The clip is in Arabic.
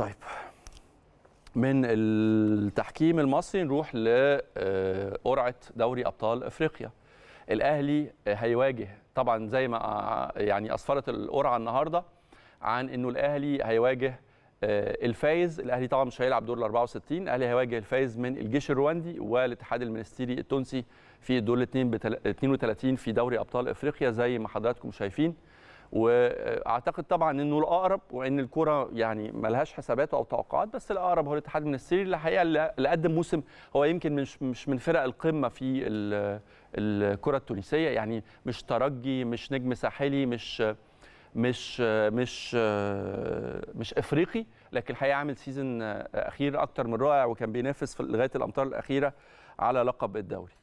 طيب من التحكيم المصري نروح لقرعه آه، دوري ابطال افريقيا الاهلي آه، هيواجه طبعا زي ما آه، يعني اسفرت القرعه النهارده عن انه الاهلي هيواجه الفايز الاهلي طبعا مش هيلعب دور ال 64 الاهلي هيواجه الفايز من الجيش الرواندي والاتحاد المنستيري التونسي في دور الاثنين ب 32 في دوري ابطال افريقيا زي ما حضراتكم شايفين واعتقد طبعا انه الاقرب وان الكره يعني ملهاش حسابات او توقعات بس الاقرب هو الاتحاد من اللي الحقيقه اللي قدم موسم هو يمكن مش مش من فرق القمه في الكره التونسيه يعني مش ترجي مش نجم ساحلي مش مش مش مش افريقي لكن الحقيقه عامل سيزون اخير اكتر من رائع وكان بينافس لغايه الامتار الاخيره على لقب الدوري